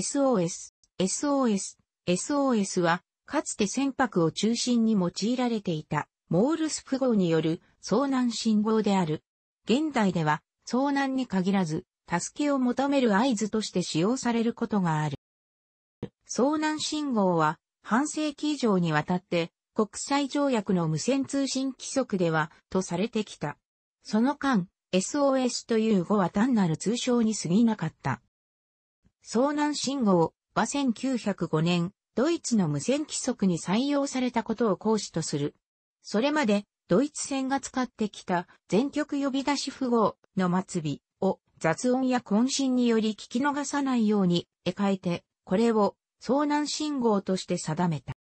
SOS、SOS、SOS は、かつて船舶を中心に用いられていた、モールス符号による遭難信号である。現代では、遭難に限らず、助けを求める合図として使用されることがある。遭難信号は、半世紀以上にわたって、国際条約の無線通信規則では、とされてきた。その間、SOS という語は単なる通称に過ぎなかった。遭難信号は1905年、ドイツの無線規則に採用されたことを講師とする。それまで、ドイツ船が使ってきた全局呼び出し符号の末尾を雑音や渾身により聞き逃さないように変えて、これを遭難信号として定めた。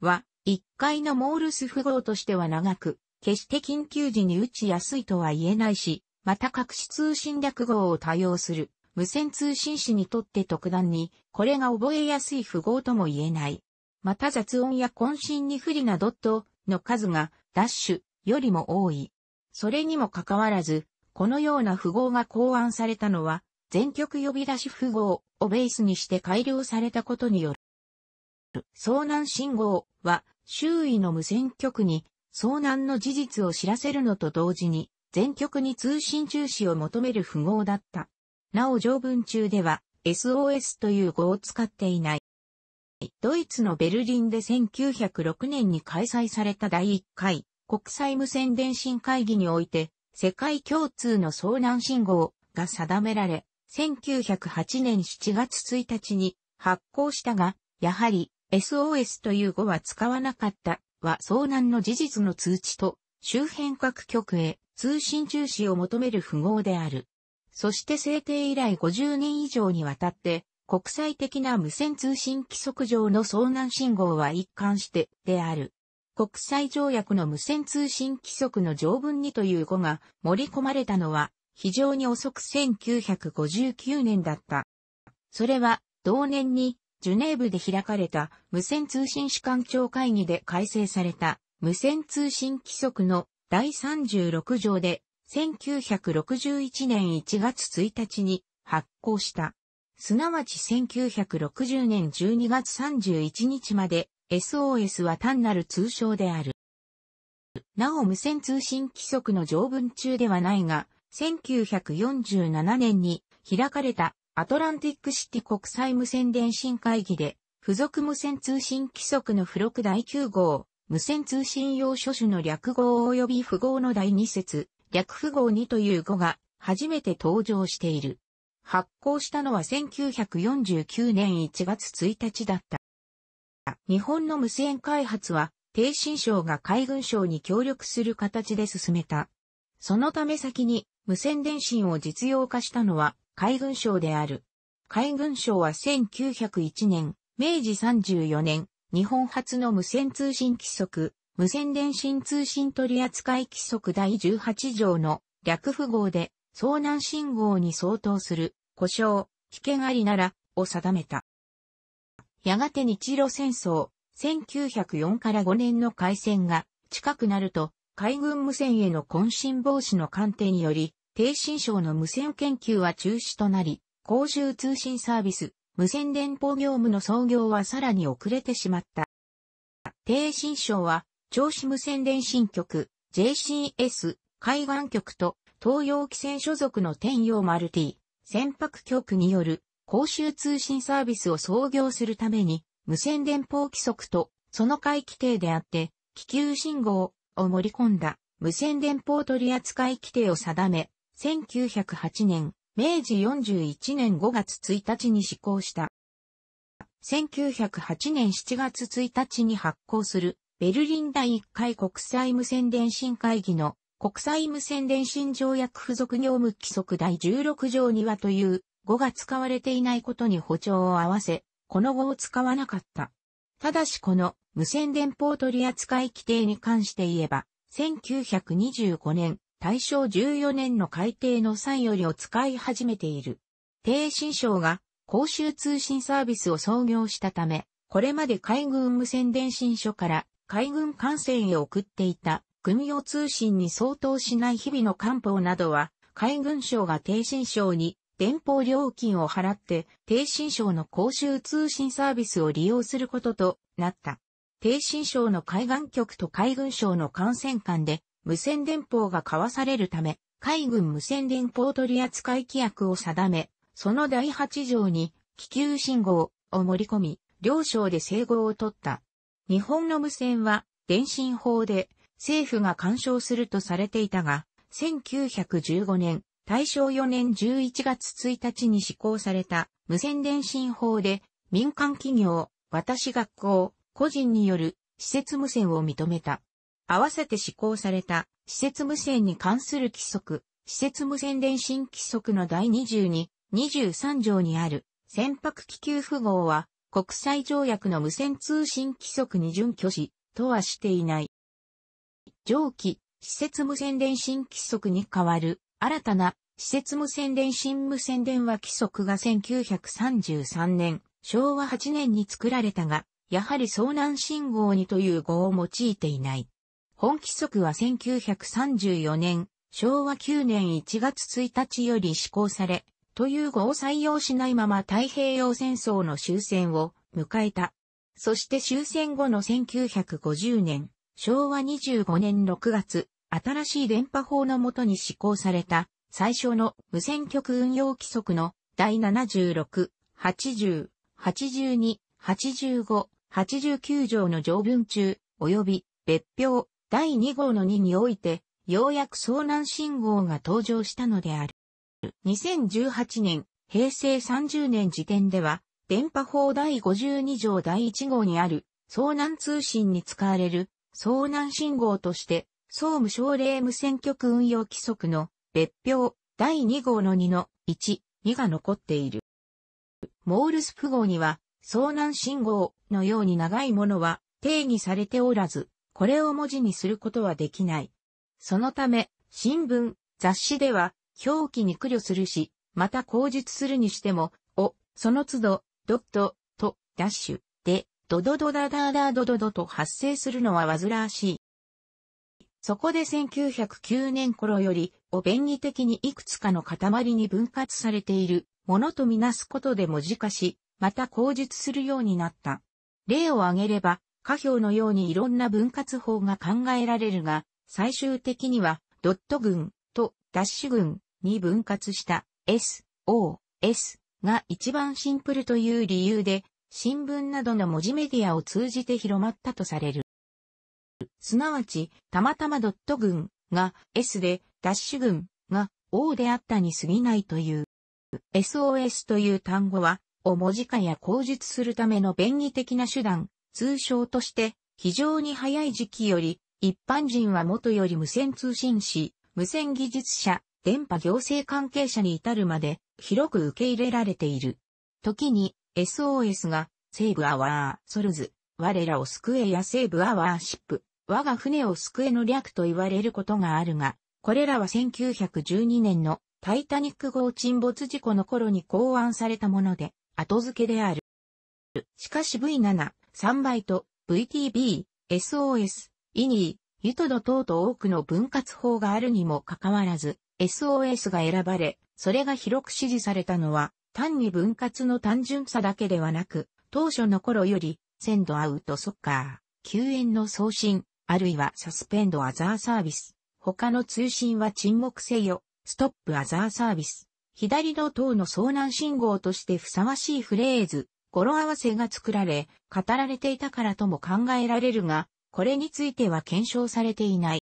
は、一回のモールス符号としては長く、決して緊急時に打ちやすいとは言えないし、また隠し通信略号を多用する。無線通信士にとって特段に、これが覚えやすい符号とも言えない。また雑音や渾身に不利なドットの数がダッシュよりも多い。それにもかかわらず、このような符号が考案されたのは、全曲呼び出し符号をベースにして改良されたことによる。遭難信号は、周囲の無線局に遭難の事実を知らせるのと同時に、全局に通信中止を求める符号だった。なお条文中では SOS という語を使っていない。ドイツのベルリンで1906年に開催された第1回国際無線電信会議において世界共通の遭難信号が定められ、1908年7月1日に発行したが、やはり SOS という語は使わなかったは遭難の事実の通知と周辺各局へ通信中止を求める符号である。そして制定以来50年以上にわたって、国際的な無線通信規則上の遭難信号は一貫してである。国際条約の無線通信規則の条文にという語が盛り込まれたのは非常に遅く1959年だった。それは同年にジュネーブで開かれた無線通信士官庁会議で改正された無線通信規則の第36条で1961年1月1日に発行した。すなわち1960年12月31日まで SOS は単なる通称である。なお無線通信規則の条文中ではないが、1947年に開かれたアトランティックシティ国際無線電信会議で、付属無線通信規則の付録第9号、無線通信用書種の略号及び符号の第2節、略符号2という語が初めて登場している。発行したのは1949年1月1日だった。日本の無線開発は、低新省が海軍省に協力する形で進めた。そのため先に無線電信を実用化したのは海軍省である。海軍省は1901年、明治34年、日本初の無線通信規則、無線電信通信取扱規則第18条の略符号で遭難信号に相当する故障、危険ありならを定めた。やがて日露戦争、1904から5年の開戦が近くなると、海軍無線への渾身防止の鑑定により、低信省の無線研究は中止となり、公衆通信サービス、無線電報業務の創業はさらに遅れてしまった。低信省は銚子無線電信局、JCS、海岸局と東洋汽船所属の天洋マルティ、船舶局による公衆通信サービスを創業するために、無線電報規則とその回規定であって、気球信号を盛り込んだ無線電報取扱規定を定め、1908年、明治41年5月1日に施行した。1908年7月1日に発行するベルリン第1回国際無線電信会議の国際無線電信条約付属業務規則第16条にはという語が使われていないことに補聴を合わせ、この語を使わなかった。ただしこの無線電報取扱い規定に関して言えば、1925年、大正14年の改定の際よりを使い始めている。低新省が公衆通信サービスを創業したため、これまで海軍無線電信所から海軍艦船へ送っていた軍用通信に相当しない日々の官報などは、海軍省が低新省に電報料金を払って、低新省の公衆通信サービスを利用することとなった。低新省の海岸局と海軍省の艦船間で無線電報が交わされるため、海軍無線電報取扱規約を定め、その第8条に気球信号を盛り込み、両省で整合を取った。日本の無線は、電信法で政府が干渉するとされていたが、1915年、大正4年11月1日に施行された無線電信法で民間企業、私学校、個人による施設無線を認めた。合わせて施行された施設無線に関する規則、施設無線電信規則の第22、23条にある船舶気球符号は国際条約の無線通信規則に準拠し、とはしていない。上記、施設無線電信規則に代わる、新たな、施設無線電信無線電話規則が1933年、昭和8年に作られたが、やはり遭難信号にという語を用いていない。本規則は1934年、昭和9年1月1日より施行され、という語を採用しないまま太平洋戦争の終戦を迎えた。そして終戦後の1950年、昭和25年6月、新しい電波法のもとに施行された最初の無線局運用規則の第76、80、82、85、89条の条文中、及び別表第2号の2において、ようやく遭難信号が登場したのである。2018年、平成30年時点では、電波法第52条第1号にある、遭難通信に使われる、遭難信号として、総務省令無線局運用規則の別表第2号の2の1、2が残っている。モールス符号には、遭難信号のように長いものは定義されておらず、これを文字にすることはできない。そのため、新聞、雑誌では、表記に苦慮するし、また口述するにしても、お、その都度、ドット、と、ダッシュ、で、ドドドダダダドドドと発生するのは煩わしい。そこで1909年頃より、お便宜的にいくつかの塊に分割されているものとみなすことで文字化し、また口述するようになった。例を挙げれば、下表のようにいろんな分割法が考えられるが、最終的には、ドット群とダッシュ群に分割した S、O、S が一番シンプルという理由で、新聞などの文字メディアを通じて広まったとされる。すなわち、たまたまドット群が S で、ダッシュ群が O であったに過ぎないという。SOS という単語は、を文字化や口述するための便宜的な手段、通称として、非常に早い時期より、一般人はもとより無線通信士、無線技術者、電波行政関係者に至るまで広く受け入れられている。時に SOS がセーブアワーソルズ、我らを救えやセーブアワーシップ、我が船を救えの略と言われることがあるが、これらは1912年のタイタニック号沈没事故の頃に考案されたもので、後付けである。しかし V7、3倍と VTB、SOS、イニー、ユトド等と多くの分割法があるにもかかわらず、SOS が選ばれ、それが広く支持されたのは、単に分割の単純さだけではなく、当初の頃より、鮮度アウトソッカー、救援の送信、あるいはサスペンドアザーサービス、他の通信は沈黙せよ、ストップアザーサービス、左の塔の遭難信号としてふさわしいフレーズ、語呂合わせが作られ、語られていたからとも考えられるが、これについては検証されていない。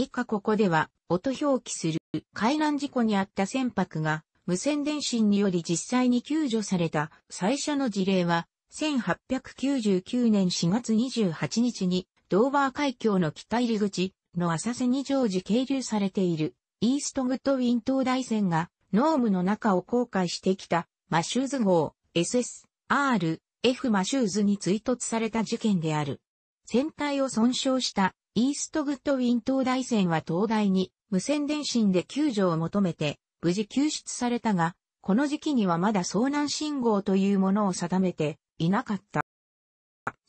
以下ここでは、音表記する、海難事故にあった船舶が、無線電信により実際に救助された最初の事例は、1899年4月28日に、ドーバー海峡の北入り口の浅瀬に常時係留されている、イーストグッドウィン島大船が、ノームの中を航海してきた、マシューズ号、SS、R、F マシューズに追突された事件である。船体を損傷したイーストグッドウィン東大戦は東大に無線電信で救助を求めて無事救出されたが、この時期にはまだ遭難信号というものを定めていなかった。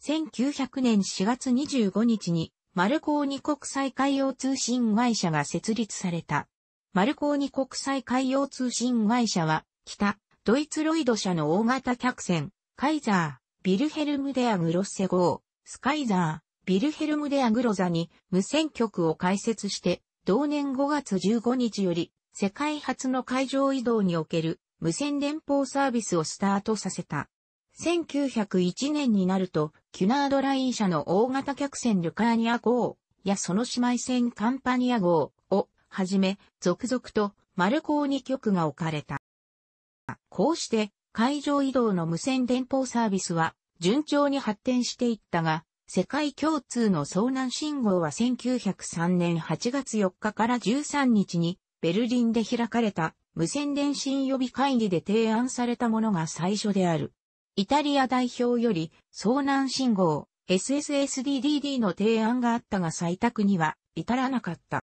1900年4月25日にマルコーニ国際海洋通信会社が設立された。マルコーニ国際海洋通信会社は北ドイツロイド社の大型客船カイザー、ビルヘルムデア・グロッセ号、スカイザー、ビルヘルム・デ・アグロザに無線局を開設して、同年5月15日より、世界初の海上移動における無線連邦サービスをスタートさせた。1901年になると、キュナードライン社の大型客船ルカーニア号やその姉妹船カンパニア号をはじめ、続々とマルコーニ局が置かれた。こうして、海上移動の無線電報サービスは順調に発展していったが、世界共通の遭難信号は1903年8月4日から13日にベルリンで開かれた無線電信予備会議で提案されたものが最初である。イタリア代表より遭難信号 SSSDDD の提案があったが採択には至らなかった。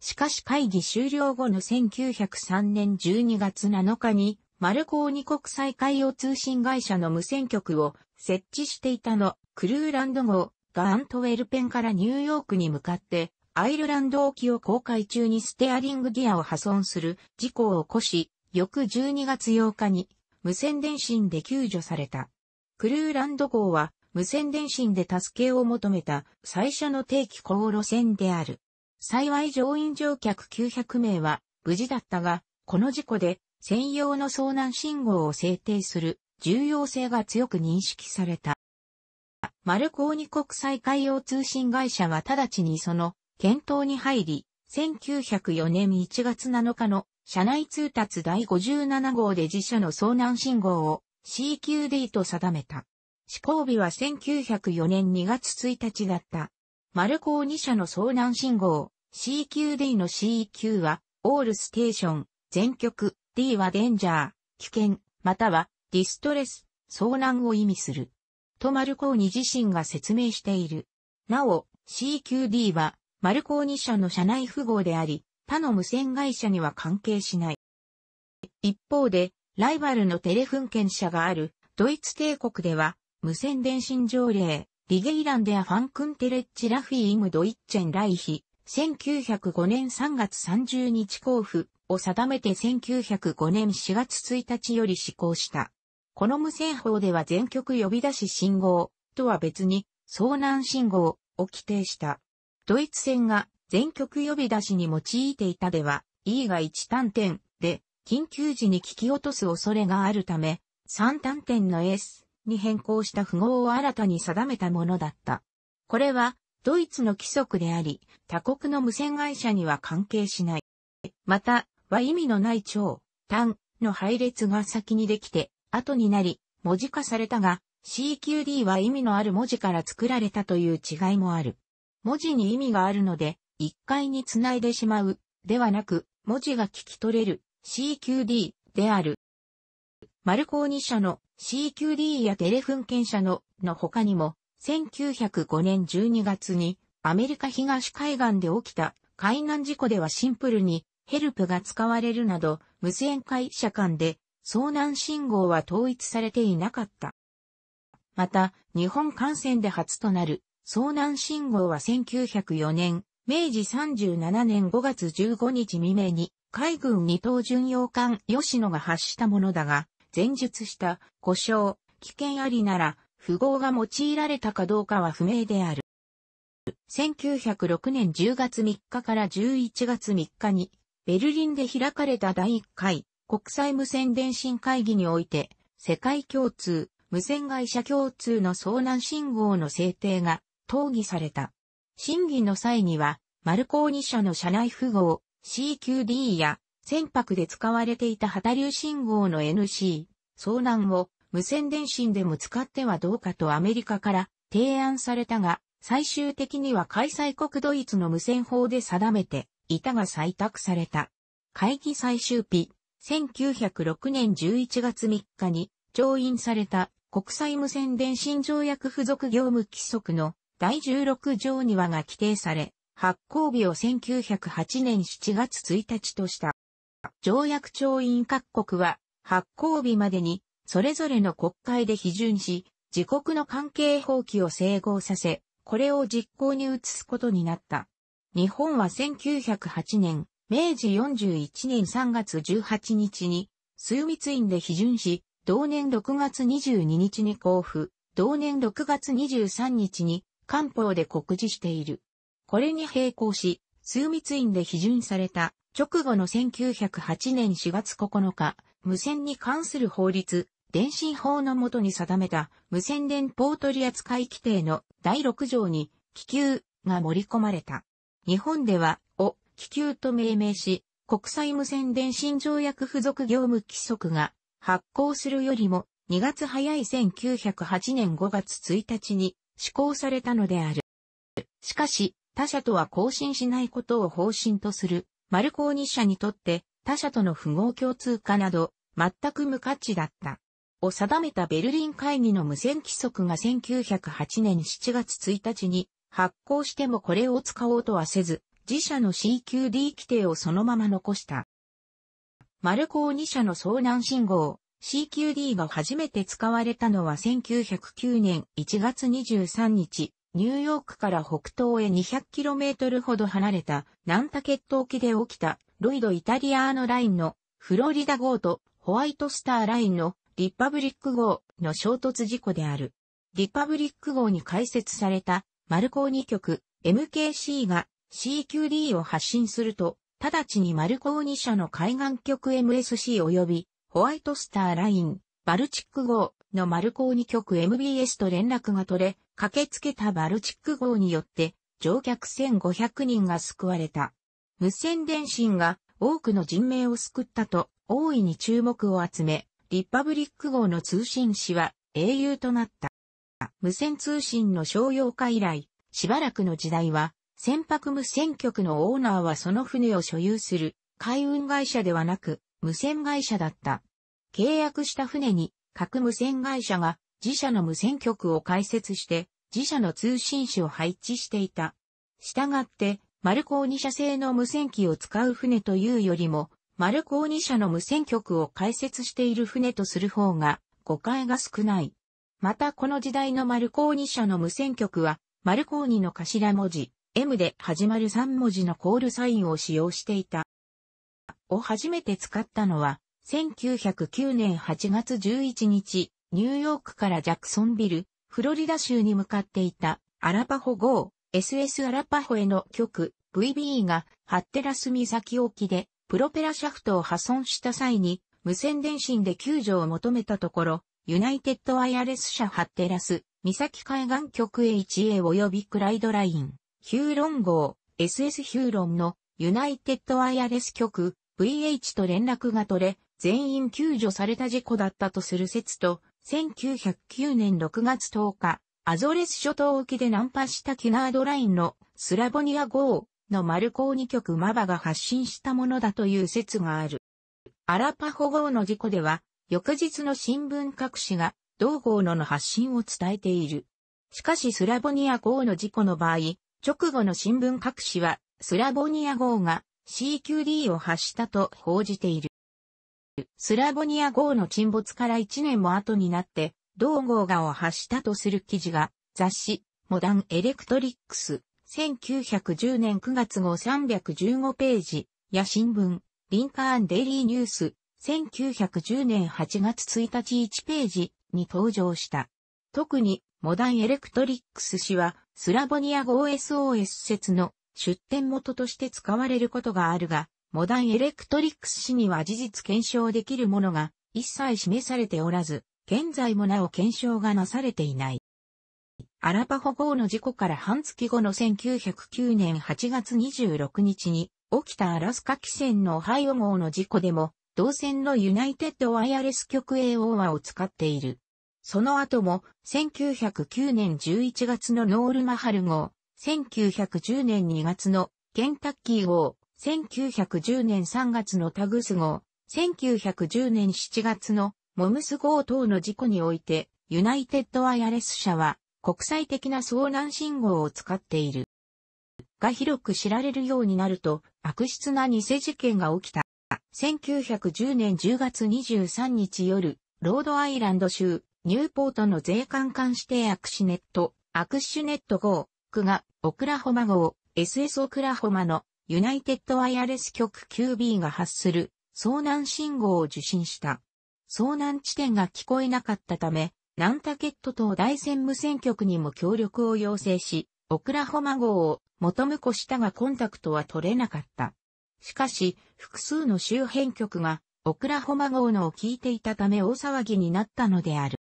しかし会議終了後の1903年12月7日にマルコーニ国際海洋通信会社の無線局を設置していたの。クルーランド号がアントウェルペンからニューヨークに向かって、アイルランド沖を航海中にステアリングギアを破損する事故を起こし、翌12月8日に無線電信で救助された。クルーランド号は無線電信で助けを求めた最初の定期航路線である。幸い乗員乗客900名は無事だったが、この事故で専用の遭難信号を制定する重要性が強く認識された。マルコーニ国際海洋通信会社は直ちにその検討に入り、1904年1月7日の社内通達第57号で自社の遭難信号を CQD と定めた。施行日は1904年2月1日だった。マルコー2社の遭難信号 CQD の CQ はオールステーション、全局、D はデンジャー、危険、またはディストレス、遭難を意味する。とマルコーニ自身が説明している。なお、CQD は、マルコーニ社の社内符号であり、他の無線会社には関係しない。一方で、ライバルのテレフン権社がある、ドイツ帝国では、無線電信条例、リゲイランデアファンクンテレッチラフィーイムドイッチェンライヒ、1905年3月30日交付を定めて1905年4月1日より施行した。この無線法では全局呼び出し信号とは別に遭難信号を規定した。ドイツ戦が全局呼び出しに用いていたでは E が1単点で緊急時に聞き落とす恐れがあるため3単点の S に変更した符号を新たに定めたものだった。これはドイツの規則であり、他国の無線会社には関係しない。また、は意味のない長、単の配列が先にできて、後になり、文字化されたが、CQD は意味のある文字から作られたという違いもある。文字に意味があるので、一回につないでしまう、ではなく、文字が聞き取れる CQD である。マルコーニ社の CQD やテレフン検社のの他にも、1905年12月にアメリカ東海岸で起きた海難事故ではシンプルにヘルプが使われるなど無線会社間で遭難信号は統一されていなかった。また、日本艦船で初となる遭難信号は1904年、明治37年5月15日未明に海軍二等巡洋艦吉野が発したものだが、前述した故障、危険ありなら符号が用いられたかどうかは不明である。1906年10月3日から11月3日にベルリンで開かれた第1回国際無線電信会議において、世界共通、無線会社共通の遭難信号の制定が討議された。審議の際には、マルコーニ社の社内符号 CQD や船舶で使われていた旗流信号の NC、遭難を無線電信でも使ってはどうかとアメリカから提案されたが、最終的には開催国ドイツの無線法で定めて板が採択された。会議最終日、1906年11月3日に調印された国際無線電信条約付属業務規則の第16条にはが規定され、発行日を1908年7月1日とした。条約調印各国は発行日までにそれぞれの国会で批准し、自国の関係法規を整合させ、これを実行に移すことになった。日本は1908年明治41年3月18日に、数密院で批准し、同年6月22日に交付、同年6月23日に官報で告示している。これに並行し、数密院で批准された直後の1908年4月9日、無線に関する法律、電信法のもとに定めた無線電報取扱規定の第6条に気球が盛り込まれた。日本では気球と命名し、国際無線電信条約付属業務規則が発行するよりも2月早い1908年5月1日に施行されたのである。しかし、他社とは更新しないことを方針とする、マルコーニ社にとって他社との符号共通化など、全く無価値だった。を定めたベルリン会議の無線規則が1908年7月1日に発行してもこれを使おうとはせず、自社の CQD 規定をそのまま残した。マルコー2社の遭難信号、CQD が初めて使われたのは1909年1月23日、ニューヨークから北東へ 200km ほど離れた南タケット沖で起きたロイド・イタリアーノラインのフロリダ号とホワイトスターラインのリパブリック号の衝突事故である。リパブリック号に開設されたマルコー2局 MKC が CQD を発信すると、直ちにマルコーニ社の海岸局 MSC 及び、ホワイトスターライン、バルチック号のマルコーニ局 MBS と連絡が取れ、駆けつけたバルチック号によって、乗客1500人が救われた。無線電信が多くの人命を救ったと大いに注目を集め、リパブリック号の通信士は英雄となった。無線通信の商用化以来、しばらくの時代は船舶無線局のオーナーはその船を所有する海運会社ではなく無線会社だった。契約した船に各無線会社が自社の無線局を開設して自社の通信士を配置していた。従って、丸高2社製の無線機を使う船というよりも、丸高2社の無線局を開設している船とする方が誤解が少ない。またこの時代の丸高2社の無線局は、丸高2の頭文字、M で始まる3文字のコールサインを使用していた。を初めて使ったのは、1909年8月11日、ニューヨークからジャクソンビル、フロリダ州に向かっていたアラパホ号 SS アラパホへの局 VB がハッテラス岬沖でプロペラシャフトを破損した際に無線電信で救助を求めたところ、ユナイテッドワイヤレス社ハッテラス岬海岸局 HA 及びクライドラインヒューロン号 SS ヒューロンのユナイテッドワイヤレス局 VH と連絡が取れ、全員救助された事故だったとする説と、1909年6月10日、アゾレス諸島沖で難破したキナードラインのスラボニア号のマルコーニ局マバが発信したものだという説がある。アラパホ号の事故では、翌日の新聞各紙が同号のの発信を伝えている。しかしスラボニア号の事故の場合、直後の新聞各紙は、スラボニア号が CQD を発したと報じている。スラボニア号の沈没から1年も後になって、同号がを発したとする記事が、雑誌、モダンエレクトリックス、1910年9月号315ページ、や新聞、リンカーンデイリーニュース、1910年8月1日1ページに登場した。特に、モダンエレクトリックス氏は、スラボニア語 SOS 説の出典元として使われることがあるが、モダンエレクトリックス誌には事実検証できるものが一切示されておらず、現在もなお検証がなされていない。アラパホ号の事故から半月後の1909年8月26日に起きたアラスカ汽船のオハイオ号の事故でも、同船のユナイテッドワイヤレス局 AO 話を使っている。その後も、1909年11月のノールマハル号、1910年2月のケンタッキー号、1910年3月のタグス号、1910年7月のモムス号等の事故において、ユナイテッドワイヤレス社は国際的な遭難信号を使っている。が広く知られるようになると、悪質な偽事件が起きた。1910年10月23日夜、ロードアイランド州、ニューポートの税関関指定アクシネット、アクシュネット号、区が、オクラホマ号、SS オクラホマの、ユナイテッドワイヤレス局 QB が発する、遭難信号を受信した。遭難地点が聞こえなかったため、ナンタケット島大戦無線局にも協力を要請し、オクラホマ号を求むこしたがコンタクトは取れなかった。しかし、複数の周辺局がオクラホマ号のを聞いていたため大騒ぎになったのである。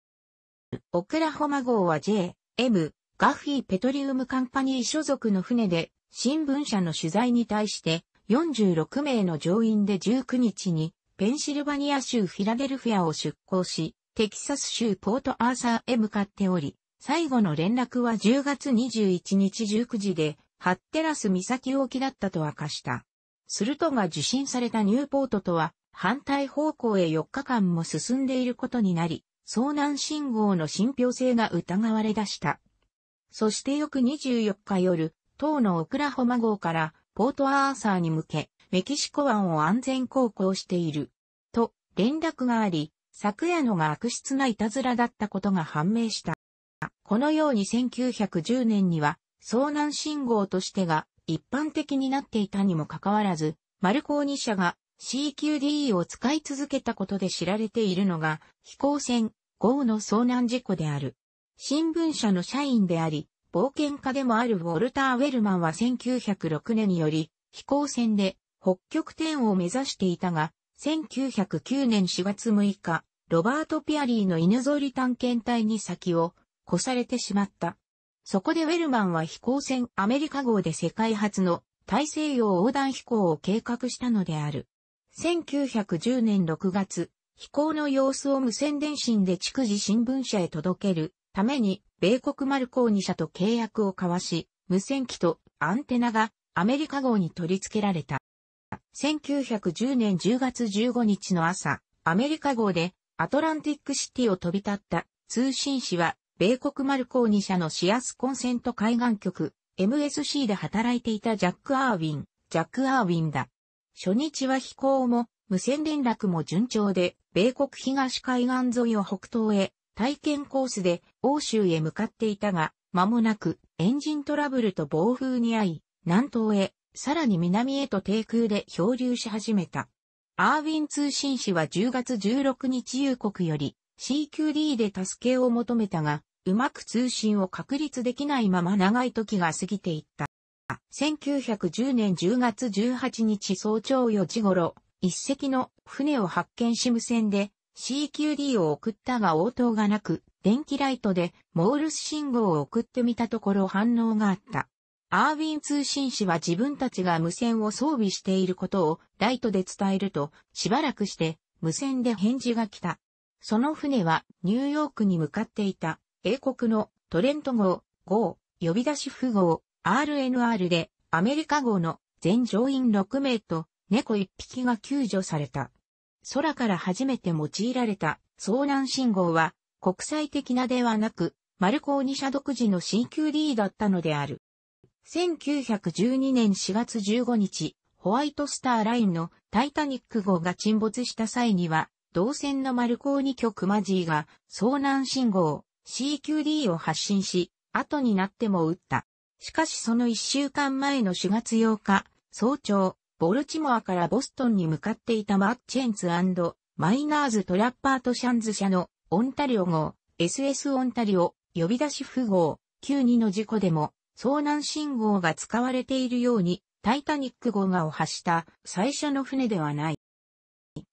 オクラホマ号は J、M、ガフィーペトリウムカンパニー所属の船で、新聞社の取材に対して46名の乗員で19日に、ペンシルバニア州フィラデルフィアを出港し、テキサス州ポートアーサーへ向かっており、最後の連絡は10月21日19時で、ハッテラス岬沖だったと明かした。するとが受信されたニューポートとは、反対方向へ4日間も進んでいることになり、遭難信号の信憑性が疑われ出した。そして翌24日夜、当のオクラホマ号からポートアーサーに向け、メキシコ湾を安全航行している。と、連絡があり、昨夜のが悪質ないたずらだったことが判明した。このように1910年には、遭難信号としてが一般的になっていたにもかかわらず、マルコーニ社が CQD e を使い続けたことで知られているのが、飛行船、GO の遭難事故である。新聞社の社員であり、冒険家でもあるウォルター・ウェルマンは1906年より、飛行船で北極点を目指していたが、1909年4月6日、ロバート・ピアリーの犬ぞり探検隊に先を越されてしまった。そこでウェルマンは飛行船アメリカ号で世界初の大西洋横断飛行を計画したのである。1910年6月、飛行の様子を無線電信で逐次新聞社へ届けるために、米国マルコーニ社と契約を交わし、無線機とアンテナがアメリカ号に取り付けられた。1910年10月15日の朝、アメリカ号でアトランティックシティを飛び立った通信士は、米国マルコーニ社のシアスコンセント海岸局 MSC で働いていたジャック・アーウィン、ジャック・アーウィンだ。初日は飛行も、無線連絡も順調で、米国東海岸沿いを北東へ、体験コースで欧州へ向かっていたが、間もなくエンジントラブルと暴風に遭い、南東へ、さらに南へと低空で漂流し始めた。アーウィン通信士は10月16日夕刻より CQD で助けを求めたが、うまく通信を確立できないまま長い時が過ぎていった。1910年10月18日早朝4時頃、一隻の船を発見し無線で CQD を送ったが応答がなく、電気ライトでモールス信号を送ってみたところ反応があった。アーウィン通信士は自分たちが無線を装備していることをライトで伝えると、しばらくして無線で返事が来た。その船はニューヨークに向かっていた英国のトレント号、号、呼び出し符号、RNR でアメリカ号の全乗員6名と猫1匹が救助された。空から初めて用いられた遭難信号は国際的なではなく、マルコーニ社独自の CQD だったのである。1912年4月15日、ホワイトスターラインのタイタニック号が沈没した際には、同線のマルコーニ局マジーが遭難信号 CQD を発信し、後になっても撃った。しかしその一週間前の4月8日、早朝、ボルチモアからボストンに向かっていたマッチェンツマイナーズトラッパートシャンズ社のオンタリオ号、SS オンタリオ、呼び出し符号、92の事故でも、遭難信号が使われているように、タイタニック号がを発した最初の船ではない。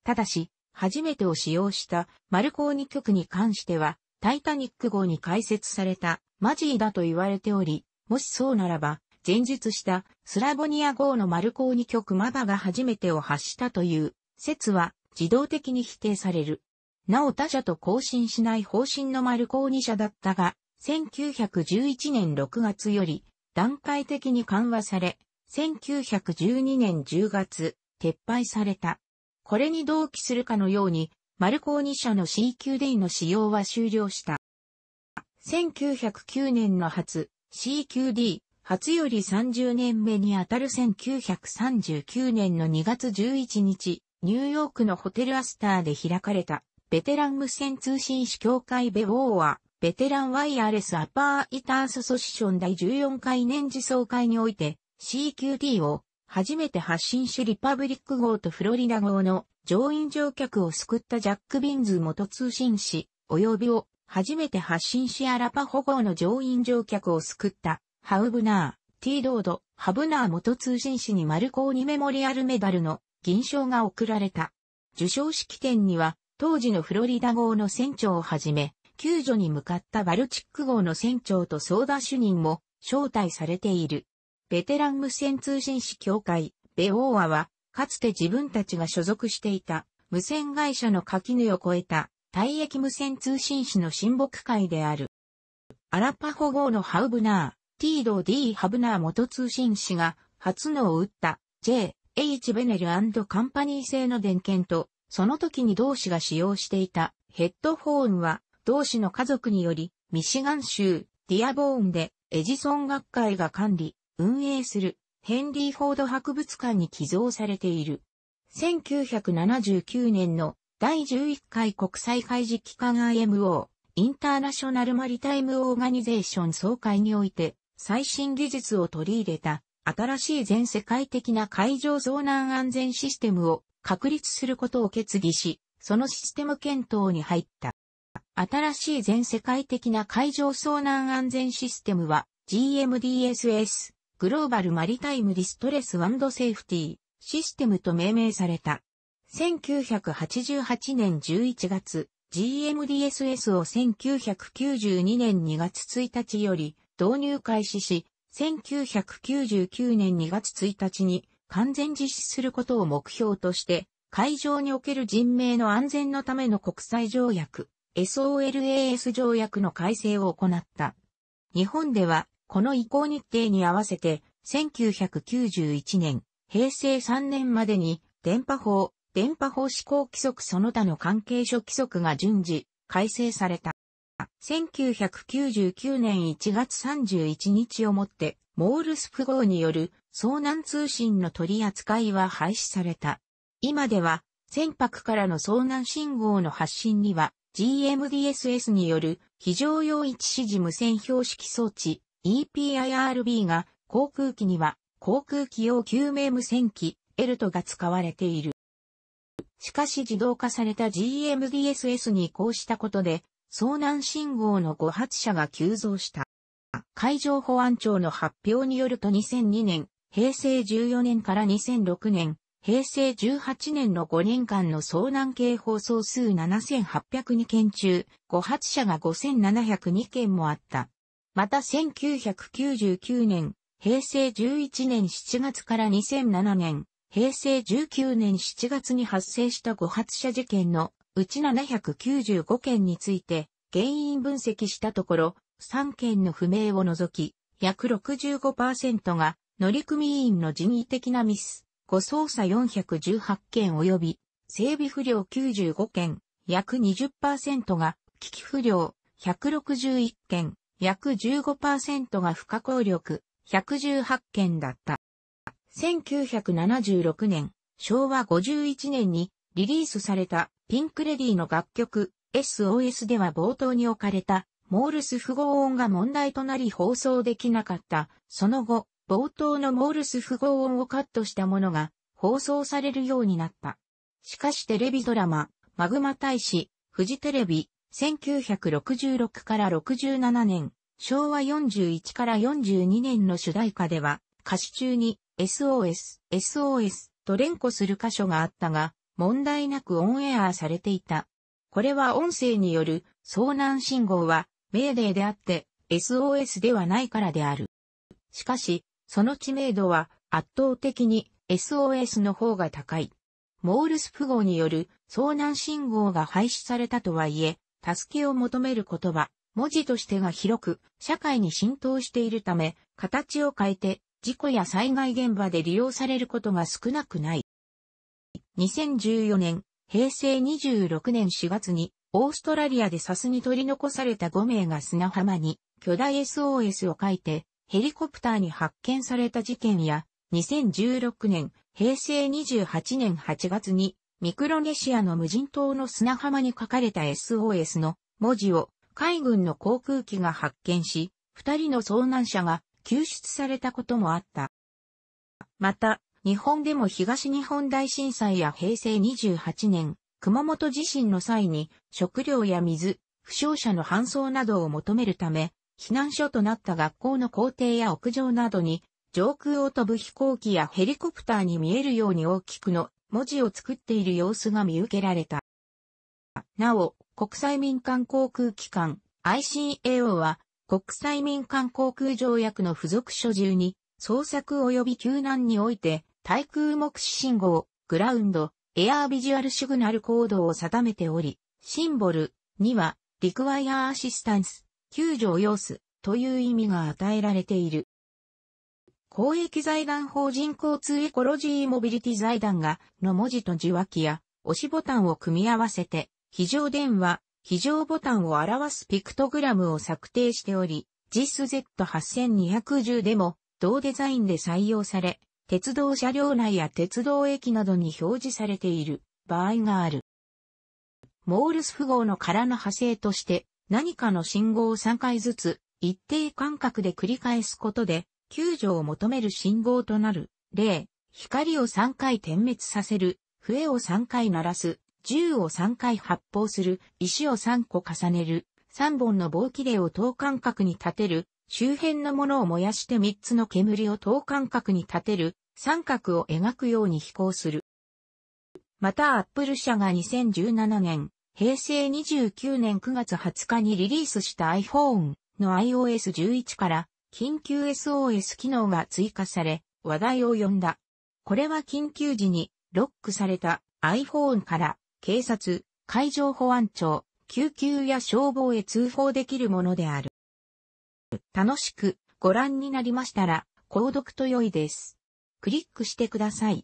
ただし、初めてを使用したマルコーニ局に関しては、タイタニック号に解説されたマジーだと言われており、もしそうならば、前述したスラボニア号のマルコーニ局マバが初めてを発したという説は自動的に否定される。なお他社と更新しない方針のマルコーニ社だったが、1911年6月より段階的に緩和され、1912年10月撤廃された。これに同期するかのように、マルコーニ社の CQD の使用は終了した。1909年の初、CQD 初より30年目にあたる1939年の2月11日、ニューヨークのホテルアスターで開かれた、ベテラン無線通信士協会ベオーは、ベテランワイヤレスアパーイターアソソシション第14回年次総会において、CQD を初めて発信しリパブリック号とフロリダ号の乗員乗客を救ったジャック・ビンズ元通信士、及びを初めて発信しアラパホ号の乗員乗客を救った、ハウブナー、ティード、ハブナー元通信士にマルコーニメモリアルメダルの銀賞が贈られた。受賞式典には、当時のフロリダ号の船長をはじめ、救助に向かったバルチック号の船長と相談主任も招待されている。ベテラン無線通信士協会、ベオーアは、かつて自分たちが所属していた無線会社の垣根を越えた退役無線通信士の親睦会である。アラパホ号のハウブナー、ティード D ハブナー元通信士が初のを打った J、H ベネルカンパニー製の電源と、その時に同志が使用していたヘッドホーンは、同志の家族により、ミシガン州ディアボーンでエジソン学会が管理、運営するヘンリー・フォード博物館に寄贈されている。1979年の第11回国際開示機関 IMO、インターナショナルマリタイムオーガニゼーション総会において、最新技術を取り入れた、新しい全世界的な海上遭難安全システムを確立することを決議し、そのシステム検討に入った。新しい全世界的な海上遭難安全システムは GMDSS グローバルマリタイムディストレスセーフティシステムと命名された。1988年11月、GMDSS を1992年2月1日より導入開始し、1999年2月1日に完全実施することを目標として、会場における人命の安全のための国際条約、SOLAS 条約の改正を行った。日本では、この移行日程に合わせて、1991年、平成3年までに、電波法、電波法施行規則その他の関係書規則が順次改正された。1999年1月31日をもって、モールス符号による遭難通信の取り扱いは廃止された。今では、船舶からの遭難信号の発信には、GMDSS による非常用一指示無線標識装置 EPIRB が航空機には航空機用救命無線機 ELT が使われている。しかし自動化された GMDSS に移行したことで、遭難信号の誤発射が急増した。海上保安庁の発表によると2002年、平成14年から2006年、平成18年の5年間の遭難警報総数7802件中、誤発射が5702件もあった。また1999年、平成11年7月から2007年、平成19年7月に発生した5発射事件のうち795件について原因分析したところ、3件の不明を除き、約65%が乗組員の人為的なミス、誤操作418件及び、整備不良95件、約20%が機器不良161件、約15%が不可抗力118件だった。1976年、昭和51年にリリースされたピンクレディの楽曲 SOS では冒頭に置かれたモールス符号音が問題となり放送できなかった。その後、冒頭のモールス符号音をカットしたものが放送されるようになった。しかしテレビドラマ、マグマ大使、フジテレビ、1966から67年、昭和41から42年の主題歌では、歌詞中に SOS、SOS と連呼する箇所があったが、問題なくオンエアされていた。これは音声による遭難信号はメーデーであって SOS ではないからである。しかし、その知名度は圧倒的に SOS の方が高い。モールス符号による遭難信号が廃止されたとはいえ、助けを求める言葉、文字としてが広く社会に浸透しているため、形を変えて事故や災害現場で利用されることが少なくない。2014年、平成26年4月に、オーストラリアでサスに取り残された5名が砂浜に巨大 SOS を書いてヘリコプターに発見された事件や2016年平成28年8月にミクロネシアの無人島の砂浜に書かれた SOS の文字を海軍の航空機が発見し二人の遭難者が救出されたこともあった。また、日本でも東日本大震災や平成28年、熊本地震の際に食料や水、負傷者の搬送などを求めるため、避難所となった学校の校庭や屋上などに、上空を飛ぶ飛行機やヘリコプターに見えるように大きくの文字を作っている様子が見受けられた。なお、国際民間航空機関 ICAO は国際民間航空条約の付属書中に、捜索及び救難において、対空目視信号、グラウンド、エアービジュアルシグナルコードを定めており、シンボルには、リクワイアアシスタンス、救助を要すという意味が与えられている。公益財団法人交通エコロジーモビリティ財団がの文字と受話器や押しボタンを組み合わせて非常電話、非常ボタンを表すピクトグラムを策定しており、JISZ8210 でも同デザインで採用され、鉄道車両内や鉄道駅などに表示されている場合がある。モールス符号の空の派生として何かの信号を3回ずつ一定間隔で繰り返すことで救助を求める信号となる。例、光を3回点滅させる、笛を3回鳴らす、銃を3回発砲する、石を3個重ねる、3本の棒切れを等間隔に立てる、周辺のものを燃やして3つの煙を等間隔に立てる、三角を描くように飛行する。またアップル社が2017年、平成29年9月20日にリリースした iPhone の iOS11 から緊急 SOS 機能が追加され話題を呼んだ。これは緊急時にロックされた iPhone から警察、海上保安庁、救急や消防へ通報できるものである。楽しくご覧になりましたら、購読と良いです。クリックしてください。